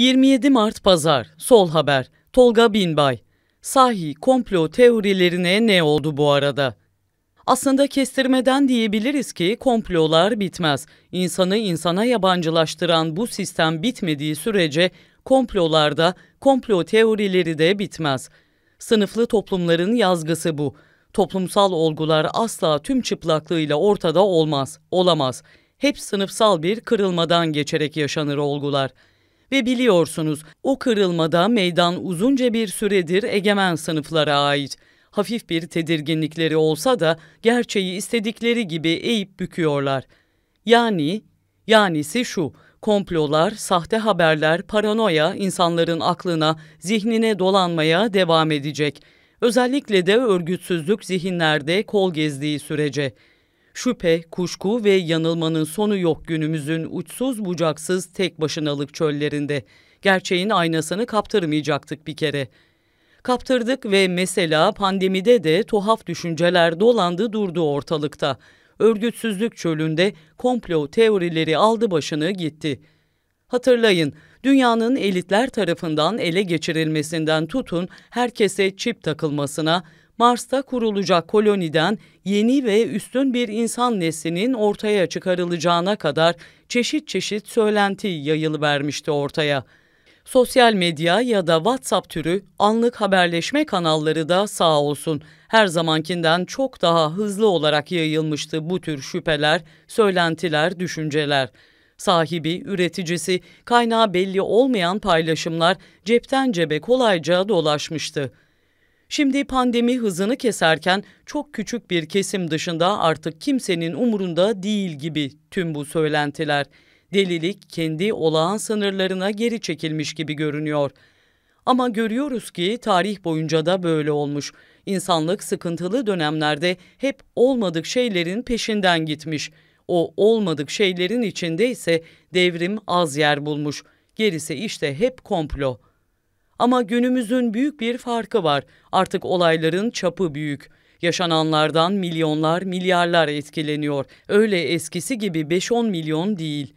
27 Mart Pazar, Sol Haber, Tolga Binbay. Sahi komplo teorilerine ne oldu bu arada? Aslında kestirmeden diyebiliriz ki komplolar bitmez. İnsanı insana yabancılaştıran bu sistem bitmediği sürece komplolarda komplo teorileri de bitmez. Sınıflı toplumların yazgısı bu. Toplumsal olgular asla tüm çıplaklığıyla ortada olmaz, olamaz. Hep sınıfsal bir kırılmadan geçerek yaşanır olgular.'' Ve biliyorsunuz o kırılmada meydan uzunca bir süredir egemen sınıflara ait. Hafif bir tedirginlikleri olsa da gerçeği istedikleri gibi eğip büküyorlar. Yani, yanisi şu, komplolar, sahte haberler, paranoya insanların aklına, zihnine dolanmaya devam edecek. Özellikle de örgütsüzlük zihinlerde kol gezdiği sürece.'' Şüphe, kuşku ve yanılmanın sonu yok günümüzün uçsuz bucaksız tek başınalık çöllerinde. Gerçeğin aynasını kaptırmayacaktık bir kere. Kaptırdık ve mesela pandemide de tuhaf düşünceler dolandı durdu ortalıkta. Örgütsüzlük çölünde komplo teorileri aldı başını gitti. Hatırlayın, dünyanın elitler tarafından ele geçirilmesinden tutun herkese çip takılmasına, Mars'ta kurulacak koloniden yeni ve üstün bir insan neslinin ortaya çıkarılacağına kadar çeşit çeşit söylenti yayılıvermişti ortaya. Sosyal medya ya da WhatsApp türü anlık haberleşme kanalları da sağ olsun her zamankinden çok daha hızlı olarak yayılmıştı bu tür şüpheler, söylentiler, düşünceler. Sahibi, üreticisi, kaynağı belli olmayan paylaşımlar cepten cebe kolayca dolaşmıştı. Şimdi pandemi hızını keserken çok küçük bir kesim dışında artık kimsenin umurunda değil gibi tüm bu söylentiler. Delilik kendi olağan sınırlarına geri çekilmiş gibi görünüyor. Ama görüyoruz ki tarih boyunca da böyle olmuş. İnsanlık sıkıntılı dönemlerde hep olmadık şeylerin peşinden gitmiş. O olmadık şeylerin içinde ise devrim az yer bulmuş. Gerisi işte hep komplo.'' Ama günümüzün büyük bir farkı var. Artık olayların çapı büyük. Yaşananlardan milyonlar, milyarlar etkileniyor. Öyle eskisi gibi 5-10 milyon değil.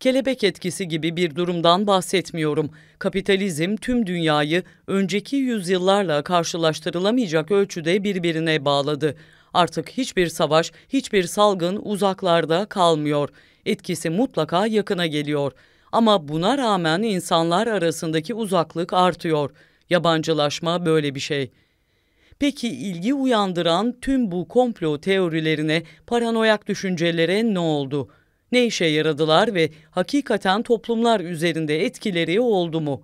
Kelebek etkisi gibi bir durumdan bahsetmiyorum. Kapitalizm tüm dünyayı önceki yüzyıllarla karşılaştırılamayacak ölçüde birbirine bağladı. Artık hiçbir savaş, hiçbir salgın uzaklarda kalmıyor. Etkisi mutlaka yakına geliyor.'' Ama buna rağmen insanlar arasındaki uzaklık artıyor. Yabancılaşma böyle bir şey. Peki ilgi uyandıran tüm bu komplo teorilerine, paranoyak düşüncelere ne oldu? Ne işe yaradılar ve hakikaten toplumlar üzerinde etkileri oldu mu?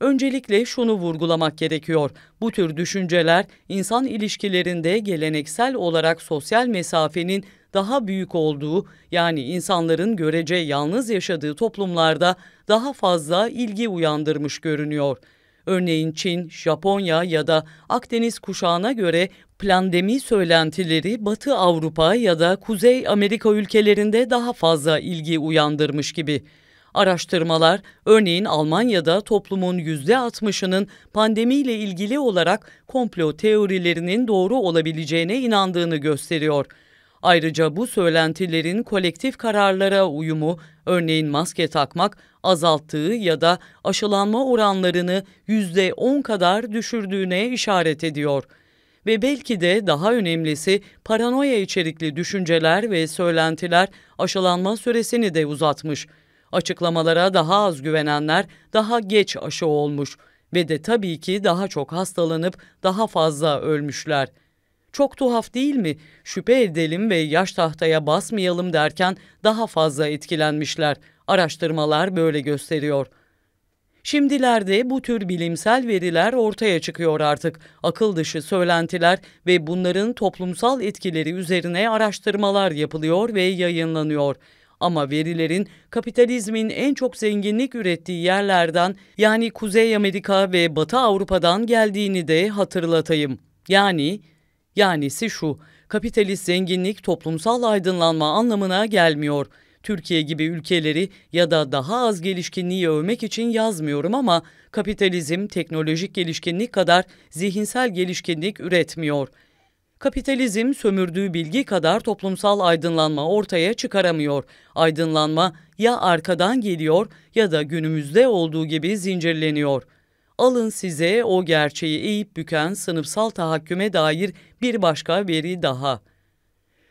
Öncelikle şunu vurgulamak gerekiyor. Bu tür düşünceler insan ilişkilerinde geleneksel olarak sosyal mesafenin daha büyük olduğu yani insanların görece yalnız yaşadığı toplumlarda daha fazla ilgi uyandırmış görünüyor. Örneğin Çin, Japonya ya da Akdeniz kuşağına göre plandemi söylentileri Batı Avrupa ya da Kuzey Amerika ülkelerinde daha fazla ilgi uyandırmış gibi. Araştırmalar, örneğin Almanya'da toplumun %60'ının pandemiyle ilgili olarak komplo teorilerinin doğru olabileceğine inandığını gösteriyor. Ayrıca bu söylentilerin kolektif kararlara uyumu, örneğin maske takmak, azalttığı ya da aşılanma oranlarını %10 kadar düşürdüğüne işaret ediyor. Ve belki de daha önemlisi paranoya içerikli düşünceler ve söylentiler aşılanma süresini de uzatmış. Açıklamalara daha az güvenenler daha geç aşı olmuş ve de tabii ki daha çok hastalanıp daha fazla ölmüşler. Çok tuhaf değil mi? Şüphe edelim ve yaş tahtaya basmayalım derken daha fazla etkilenmişler. Araştırmalar böyle gösteriyor. Şimdilerde bu tür bilimsel veriler ortaya çıkıyor artık. Akıl dışı söylentiler ve bunların toplumsal etkileri üzerine araştırmalar yapılıyor ve yayınlanıyor. Ama verilerin kapitalizmin en çok zenginlik ürettiği yerlerden yani Kuzey Amerika ve Batı Avrupa'dan geldiğini de hatırlatayım. Yani Yanisi şu, kapitalist zenginlik toplumsal aydınlanma anlamına gelmiyor. Türkiye gibi ülkeleri ya da daha az gelişkinliği övmek için yazmıyorum ama kapitalizm teknolojik gelişkinlik kadar zihinsel gelişkinlik üretmiyor. Kapitalizm sömürdüğü bilgi kadar toplumsal aydınlanma ortaya çıkaramıyor. Aydınlanma ya arkadan geliyor ya da günümüzde olduğu gibi zincirleniyor. Alın size o gerçeği eğip büken sınıfsal tahakküme dair bir başka veri daha.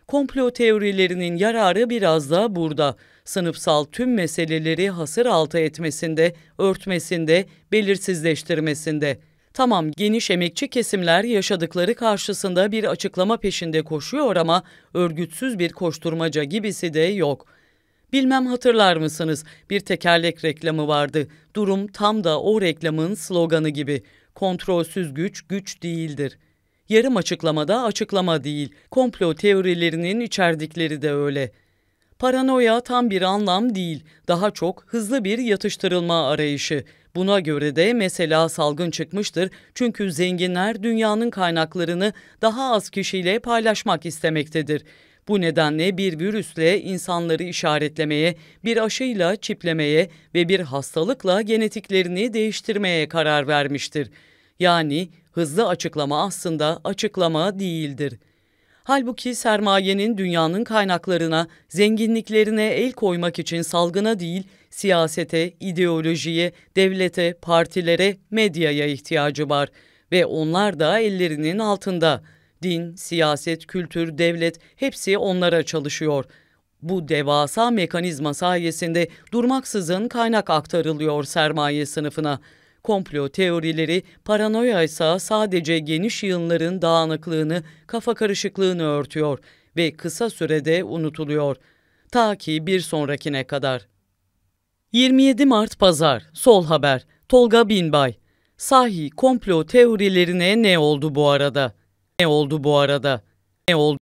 Komplo teorilerinin yararı biraz da burada. Sınıfsal tüm meseleleri hasır altı etmesinde, örtmesinde, belirsizleştirmesinde. Tamam geniş emekçi kesimler yaşadıkları karşısında bir açıklama peşinde koşuyor ama örgütsüz bir koşturmaca gibisi de yok. Bilmem hatırlar mısınız bir tekerlek reklamı vardı. Durum tam da o reklamın sloganı gibi. Kontrolsüz güç güç değildir.'' Yarım açıklamada açıklama değil, komplo teorilerinin içerdikleri de öyle. Paranoya tam bir anlam değil, daha çok hızlı bir yatıştırılma arayışı. Buna göre de mesela salgın çıkmıştır çünkü zenginler dünyanın kaynaklarını daha az kişiyle paylaşmak istemektedir. Bu nedenle bir virüsle insanları işaretlemeye, bir aşıyla çiplemeye ve bir hastalıkla genetiklerini değiştirmeye karar vermiştir. Yani Hızlı açıklama aslında açıklama değildir. Halbuki sermayenin dünyanın kaynaklarına, zenginliklerine el koymak için salgına değil, siyasete, ideolojiye, devlete, partilere, medyaya ihtiyacı var ve onlar da ellerinin altında. Din, siyaset, kültür, devlet hepsi onlara çalışıyor. Bu devasa mekanizma sayesinde durmaksızın kaynak aktarılıyor sermaye sınıfına.'' Komplo teorileri paranoya ise sadece geniş yığınların dağınıklığını, kafa karışıklığını örtüyor ve kısa sürede unutuluyor. Ta ki bir sonrakine kadar. 27 Mart Pazar, Sol Haber, Tolga Binbay. Sahi komplo teorilerine ne oldu bu arada? Ne oldu bu arada? Ne oldu?